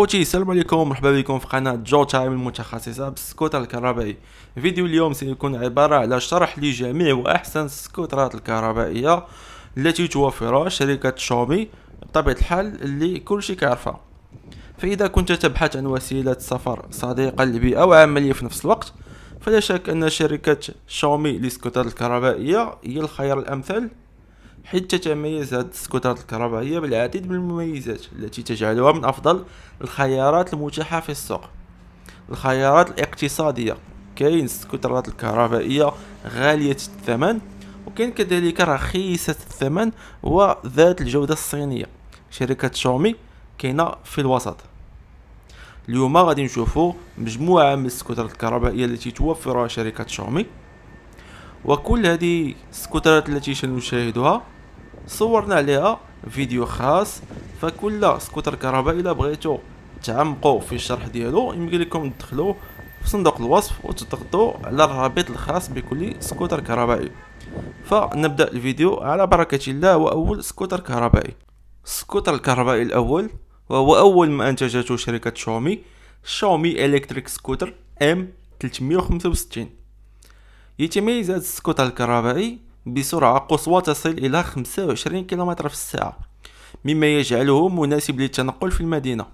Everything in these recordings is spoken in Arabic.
خوتي السلام عليكم مرحبا بكم في قناه جو تايم المتخصصه بالسكوتر الكهربائي فيديو اليوم سيكون عباره على شرح لجميع واحسن السكوترات الكهربائيه التي توفرها شركه شومي بطبيعه الحال اللي كلشي كيعرفها فاذا كنت تبحث عن وسيله سفر صديقه للبيئه وعمليه في نفس الوقت فلا شك ان شركه شومي للسكوترات الكهربائيه هي الخيار الامثل حيث تتميز هذه السكوترات الكهربائية بالعديد من المميزات التي تجعلها من أفضل الخيارات المتاحة في السوق الخيارات الاقتصادية كاين السكوترات الكهربائية غالية الثمن وكاين كذلك رخيصة الثمن وذات الجودة الصينية شركة شاومي كاينة في الوسط اليوم غادي نشوفو مجموعة من السكوترات الكهربائية التي توفرها شركة شاومي وكل هذه السكوترات التي سنشاهدها صورنا عليها فيديو خاص فكل سكوتر كهربائي الا بغيتو تعمقوا في الشرح ديالو يمكن لكم تدخلوا في صندوق الوصف وتضغطوا على الرابط الخاص بكل سكوتر كهربائي فنبدا الفيديو على بركه الله واول سكوتر كهربائي السكوتر الكهربائي الاول وهو اول ما انتجته شركه شاومي شاومي الكتريك سكوتر ام 365 يتميز هذا السكوت الكهربائي بسرعة قصوى تصل إلى 25 كم في الساعة مما يجعله مناسب للتنقل في المدينة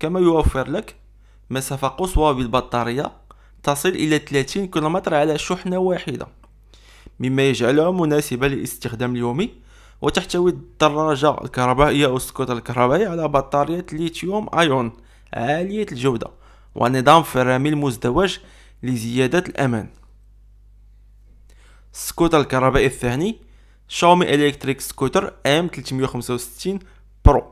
كما يوفر لك مسافة قصوى بالبطارية تصل إلى 30 كم على شحنة واحدة مما يجعلها مناسبة للاستخدام اليومي وتحتوي الدراجة الكهربائية أو السكوتر الكهربائي على بطارية ليثيوم أيون عالية الجودة ونظام فرامل مزدوج لزيادة الأمان السكوتر الكهربائي الثاني شاومي الكتريك سكوتر ام 365 برو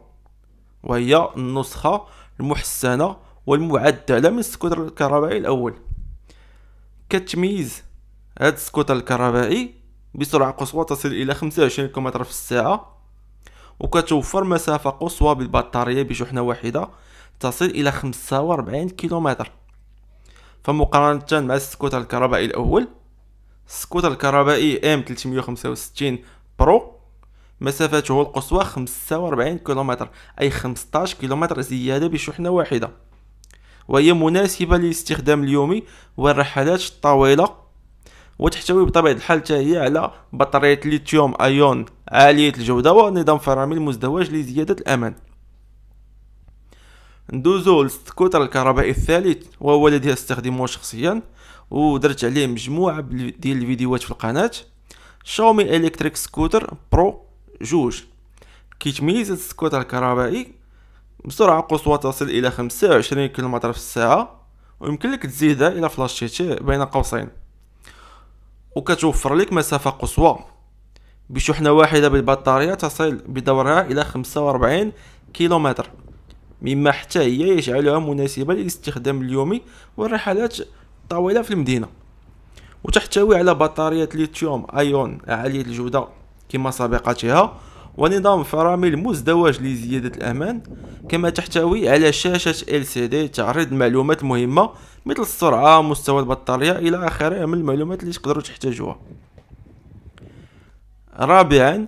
وهي النسخة المحسنة والمعدلة من السكوتر الكهربائي الأول كتميز هذا السكوتر الكهربائي بسرعة قصوى تصل إلى 25 كم في الساعة وكتوفر مسافة قصوى بالبطارية بشحنة واحدة تصل إلى 45 كيلومتر فمقارنة مع السكوتر الكهربائي الأول السكوتر الكهربائي ام 365 برو مسافته القصوى 45 كيلومتر اي 15 كيلومتر زياده بشحنه واحده وهي مناسبه للاستخدام اليومي والرحلات الطويله وتحتوي بطبيعه الحال هي على بطاريه ليثيوم ايون عاليه الجوده ونظام فرامل مزدوج لزياده الامان ندوزو للسكوتر الكهربائي الثالث وهو الذي استخدمه شخصيا ودرت عليه مجموعه ديال الفيديوهات في القناه شاومي الكتريك سكوتر برو جوج كيتميز السكوتر الكهربائي بسرعه قصوى تصل الى 25 كيلومتر في الساعه ويمكن لك تزيدها الى فلاشيتي بين قوسين وكتوفر لك مسافه قصوى بشحنه واحده بالبطاريه تصل بدورها الى 45 كيلومتر مما حتى هي يجعلها مناسبه للاستخدام اليومي والرحلات طويلة في المدينة وتحتوي على بطاريات ليثيوم ايون عالية الجودة كما سابقتها ونظام فرامل مزدوج لزيادة الأمان كما تحتوي على شاشة LCD تعرض معلومات مهمه مثل السرعة مستوى البطارية إلى آخره من المعلومات اللي تقدروا تحتاجوها رابعا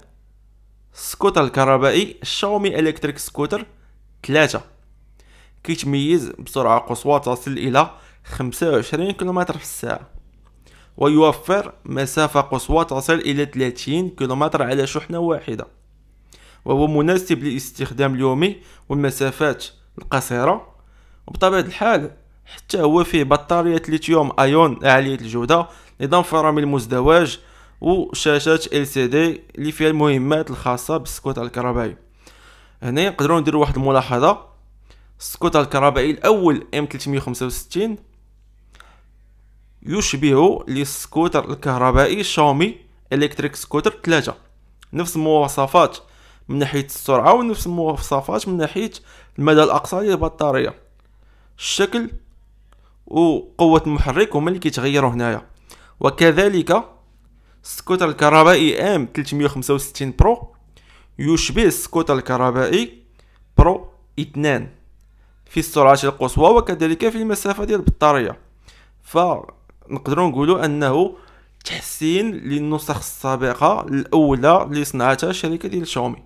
السكوتر الكهربائي شاومي الكتريك سكوتر 3 كيتميز بسرعة قصوى تصل إلى 25 كيلومتر في الساعة ويوفر مسافة قصوى تصل إلى 30 كيلومتر على شحنة واحدة وهو مناسب للاستخدام اليومي والمسافات القصيرة وبطبيعة الحال حتى هو فيه بطارية ليثيوم ايون عالية الجودة نظام فرامل ال سي LCD اللي فيها المهمات الخاصة بالسكوتر الكهربائي هنا نقدروا نديروا واحد الملاحظة السكوتر الكهربائي الاول M365 يشبه السكوتر الكهربائي شاومي الكتريك سكوتر 3 نفس المواصفات من ناحيه السرعه ونفس المواصفات من ناحيه المدى الاقصى للبطاريه الشكل وقوه المحرك هما اللي كيتغيروا هنايا وكذلك السكوتر الكهربائي ام 365 برو يشبه السكوتر الكهربائي برو 2 في السرعه القصوى وكذلك في المسافه ديال البطاريه ف نقدروا نقولوا انه تحسين للنسخ السابقه الاولى اللي صنعتها الشركه ديال شاومي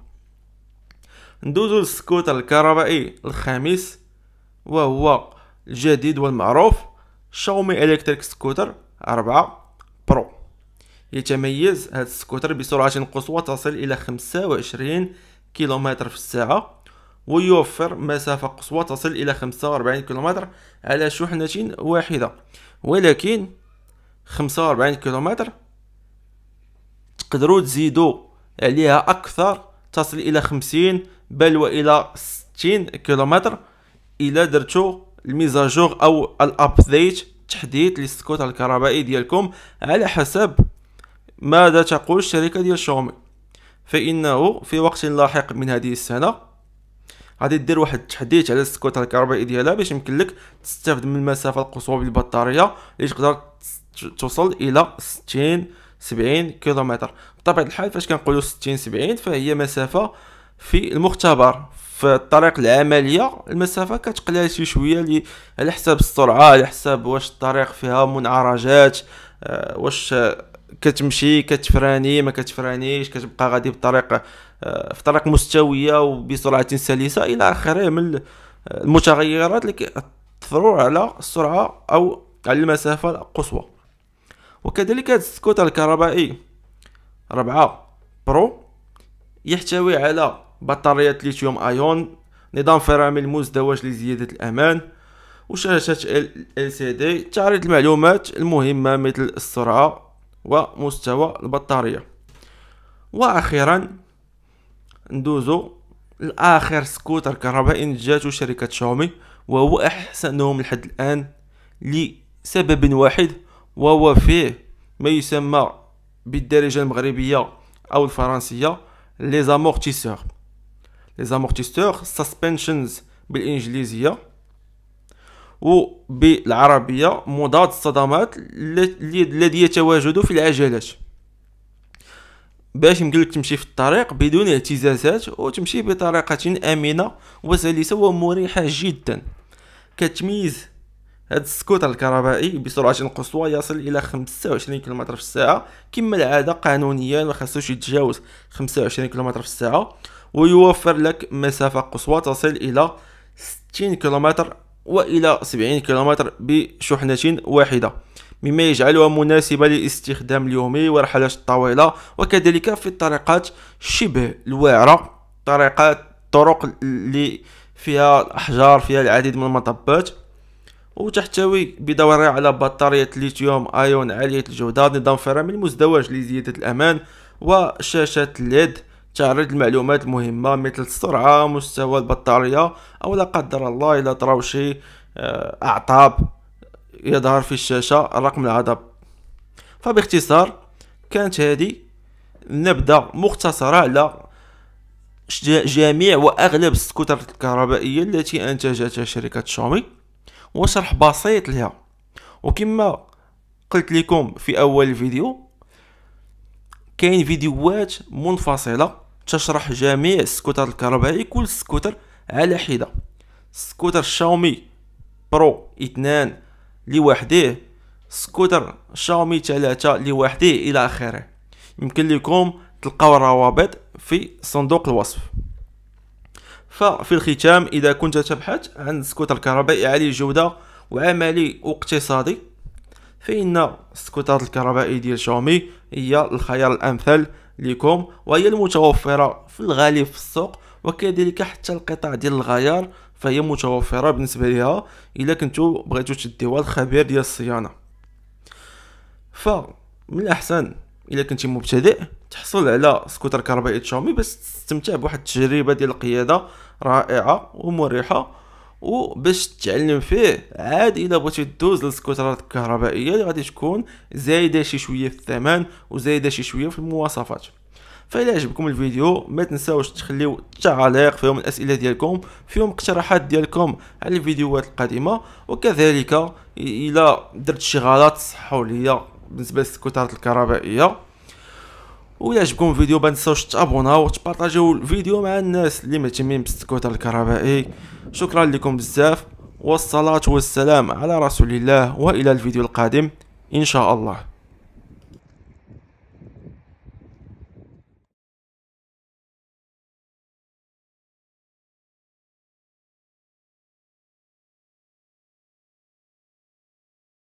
ندوزو للسكوتر الكهربائي الخامس وهو الجديد والمعروف شاومي الكتريك سكوتر 4 برو يتميز هذا السكوتر بسرعه قصوى تصل الى 25 كيلومتر في الساعه ويوفر مسافة قصوى تصل إلى 45 كيلومتر على شحنة واحدة ولكن 45 كيلومتر تقدروا تزيدوا عليها أكثر تصل إلى 50 بل وإلى 60 كيلومتر إلا درتو الميزاجور أو الأبديت تحديث للسكوت الكهربائي ديالكم على حسب ماذا تقول الشركة ديال شاومي فإنه في وقت لاحق من هذه السنة غادي دير واحد التحديث على السكوتر الكهربائي ديالها باش يمكن لك تستافد من المسافه القصوى بالبطاريه اللي تقدر توصل الى 60 70 كيلومتر بطبيعه الحال فاش كنقولوا 60 70 فهي مسافه في المختبر في الطريق العمليه المسافه كتقلال شي شويه على حساب السرعه على حساب واش الطريق فيها منعرجات آه، واش كتمشي كتفراني ما كتفرانيش كتبقى غادي بطريق آه، في طريق مستويه وبسرعه سلسه الى اخره من المتغيرات اللي كيأثروا على السرعه او على المسافه القصوى وكذلك السكوتر الكهربائي ربعة برو يحتوي على بطارية ليثيوم ايون نظام فرامل مزدوج لزيادة الأمان وشاشة LCD تعرض المعلومات المهمة مثل السرعة ومستوى البطارية وأخيرا ندوزو لاخر سكوتر كهربائي نتجاتو شركه شاومي وهو احسنهم لحد الان لسبب واحد وهو فيه ما يسمى بالدارجه المغربيه او الفرنسيه لي زامورتيسور لي زامورتيسور سسبنشنز بالانجليزيه وبالعربيه مضاد الصدمات الذي يتواجد في العجلات باش يمكنلك تمشي في الطريق بدون اهتزازات وتمشي بطريقة آمنة وسلسة ومريحة جدا كتميز هاد السكوتر الكهربائي بسرعة قصوى يصل إلى 25 كم في الساعة كما العادة قانونيا مخصوش يتجاوز 25 كم في الساعة ويوفر لك مسافة قصوى تصل إلى 60 كم وإلى 70 كم بشحنة واحدة مما يجعلها مناسبة للاستخدام اليومي ورحلات طويلة وكذلك في الطريقات شبه الوعرة طريقات طرق اللي فيها الأحجار فيها العديد من المطبات وتحتوي بدورها على بطارية ليثيوم ايون عالية الجودة نظام فرامل مزدوج لزيادة الأمان وشاشة ليد تعرض المعلومات المهمة مثل السرعة مستوى البطارية أو لا قدر الله إلى طراو آه، شي أعطاب يظهر في الشاشة رقم العدد فباختصار كانت هذه نبذة مختصرة على جميع وأغلب السكوتر الكهربائية التي أنتجتها شركة شاومي وشرح بسيط لها وكما قلت لكم في أول الفيديو كاين فيديوهات منفصلة تشرح جميع السكوتر الكهربائي كل سكوتر على حدة سكوتر شاومي برو 2 لوحده سكوتر شاومي 3 لوحده الى اخره يمكن لكم تلقاو الروابط في صندوق الوصف ففي الختام اذا كنت تبحث عن سكوتر كهربائي عالي الجوده وعملي واقتصادي فان السكوترات الكهربائي ديال شاومي هي الخيار الامثل لكم وهي المتوفره في الغالب في السوق وكذلك حتى القطع ديال الغيار فهي متوفره بالنسبه لها الا كنتو بغيتو تديوها الخبير ديال الصيانه فمن الاحسن الا كنتي مبتدئ تحصل على سكوتر كهربائي تشاومي باش تستمتع بواحد التجربه ديال القياده رائعه ومريحه وباش تتعلم فيه عاد الا بغيتي دوز للسكوترات الكهربائيه اللي غادي تكون زايده شي شويه في الثمن وزايده شي شويه في المواصفات فإلى عجبكم الفيديو ما تنساوش تخليو تعليق فيهم الأسئلة ديالكم فيهم اقتراحات ديالكم على الفيديوهات القادمة وكذلك إلى درت شي غلط صحوا ليا بالنسبة للسكوترات الكهربائية وإلى عجبكم الفيديو ما تنساوش تابوناو وتبارطاجيو الفيديو مع الناس اللي مهتمين بالسكوتر الكهربائي شكرا لكم بزاف والصلاة والسلام على رسول الله وإلى الفيديو القادم إن شاء الله